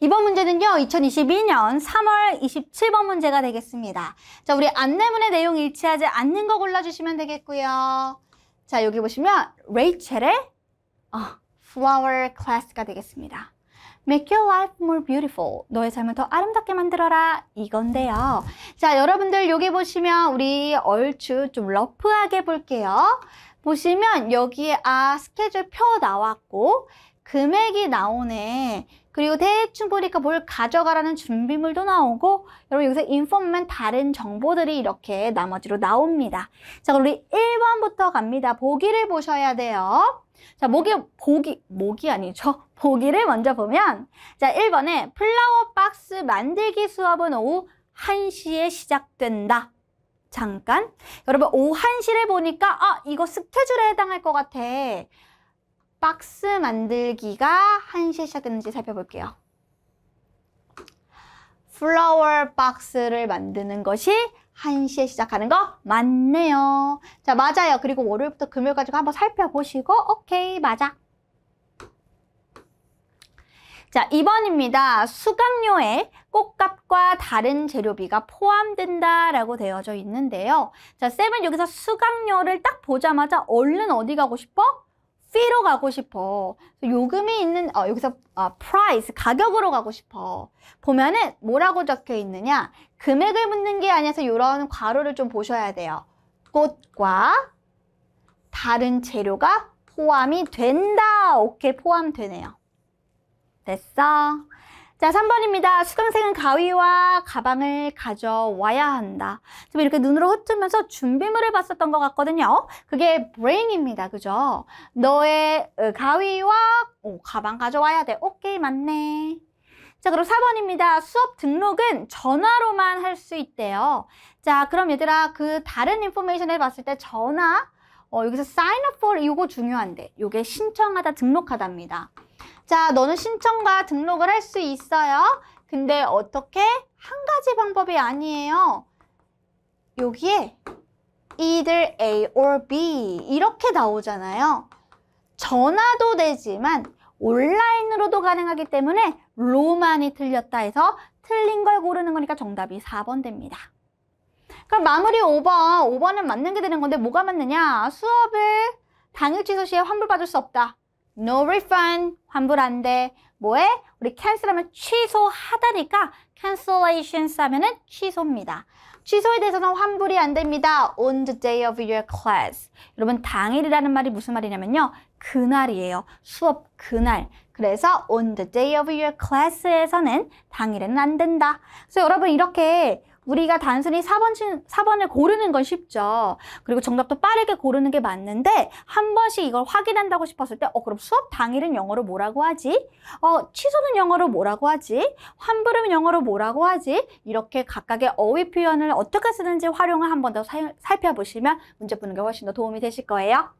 이번 문제는요. 2022년 3월 27번 문제가 되겠습니다. 자, 우리 안내문의 내용 일치하지 않는 거 골라주시면 되겠고요. 자, 여기 보시면 레이첼의 어, Flower Class가 되겠습니다. Make your life more beautiful. 너의 삶을 더 아름답게 만들어라. 이건데요. 자, 여러분들 여기 보시면 우리 얼추 좀 러프하게 볼게요. 보시면 여기에 아 스케줄 표 나왔고 금액이 나오네. 그리고 대충 보니까 뭘 가져가라는 준비물도 나오고 여러분 여기서 인포맨 다른 정보들이 이렇게 나머지로 나옵니다. 자 그럼 우리 1번부터 갑니다. 보기를 보셔야 돼요. 자 목이 보기 목이 아니죠. 보기를 먼저 보면 자 1번에 플라워 박스 만들기 수업은 오후 1시에 시작된다. 잠깐 여러분 오후 1시를 보니까 아 이거 스케줄에 해당할 것 같아. 박스 만들기가 한시에 시작되는지 살펴볼게요. 플라워 박스를 만드는 것이 한시에 시작하는 거 맞네요. 자, 맞아요. 그리고 월요일부터 금요일까지 한번 살펴보시고 오케이, 맞아. 자, 2번입니다. 수강료에 꽃값과 다른 재료비가 포함된다라고 되어져 있는데요. 자, 쌤은 여기서 수강료를 딱 보자마자 얼른 어디 가고 싶어? fee로 가고 싶어. 요금이 있는 어, 여기서 어, price 가격으로 가고 싶어. 보면은 뭐라고 적혀 있느냐? 금액을 묻는 게아니어서 이런 괄호를 좀 보셔야 돼요. 꽃과 다른 재료가 포함이 된다. 오케이 포함되네요. 됐어. 자, 3번입니다. 수강생은 가위와 가방을 가져와야 한다. 지 이렇게 눈으로 흩으면서 준비물을 봤었던 것 같거든요. 그게 brain입니다. 그죠? 너의 어, 가위와 오, 어, 가방 가져와야 돼. 오케이, 맞네. 자, 그럼 4번입니다. 수업 등록은 전화로만 할 수 있대요. 자, 그럼 얘들아, 그 다른 인포메이션을 봤을 때 전화, 어, 여기서 sign up for 이거 중요한데, 요게 신청하다, 등록하답입니다 자, 너는 신청과 등록을 할 수 있어요. 근데 어떻게? 한 가지 방법이 아니에요. 여기에 either A or B 이렇게 나오잖아요. 전화도 되지만 온라인으로도 가능하기 때문에 로만이 틀렸다 해서 틀린 걸 고르는 거니까 정답이 4번 됩니다. 그럼 마무리 5번, 5번은 맞는 게 되는 건데 뭐가 맞느냐? 수업을 당일 취소 시에 환불받을 수 없다. no refund 환불 안 돼. 뭐해? 우리 cancel하면 취소하다니까 cancellations 하면은 취소입니다. 취소에 대해서는 환불이 안 됩니다. on the day of your class. 여러분 당일이라는 말이 무슨 말이냐면요. 그날이에요. 수업 그날. 그래서 on the day of your class에서는 당일에는 안 된다. 그래서 여러분 이렇게 우리가 단순히 4번, 4번을 고르는 건 쉽죠. 그리고 정답도 빠르게 고르는 게 맞는데 한 번씩 이걸 확인한다고 싶었을 때 어, 그럼 수업 당일은 영어로 뭐라고 하지? 어, 취소는 영어로 뭐라고 하지? 환불은 영어로 뭐라고 하지? 이렇게 각각의 어휘 표현을 어떻게 쓰는지 활용을 한 번 더 살펴보시면 문제 푸는 게 훨씬 더 도움이 되실 거예요.